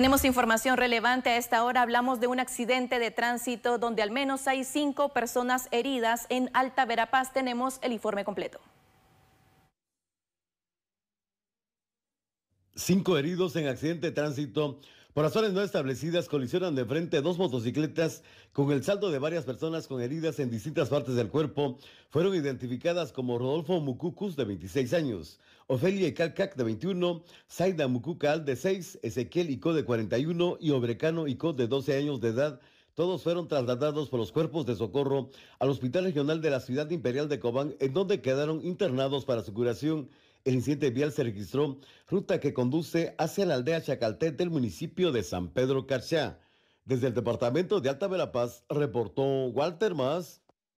Tenemos información relevante a esta hora. Hablamos de un accidente de tránsito donde al menos hay cinco personas heridas en Alta Verapaz. Tenemos el informe completo. Cinco heridos en accidente de tránsito por razones no establecidas colisionan de frente dos motocicletas con el saldo de varias personas con heridas en distintas partes del cuerpo. Fueron identificadas como Rodolfo Mucucus de 26 años, Ofelia calcac de 21, Zaida Mucucal de 6, Ezequiel Ico de 41 y Obrecano Ico de 12 años de edad. Todos fueron trasladados por los cuerpos de socorro al Hospital Regional de la Ciudad Imperial de Cobán, en donde quedaron internados para su curación. El incidente vial se registró ruta que conduce hacia la aldea Chacalté del municipio de San Pedro Carchá. Desde el departamento de Alta Verapaz reportó Walter Más.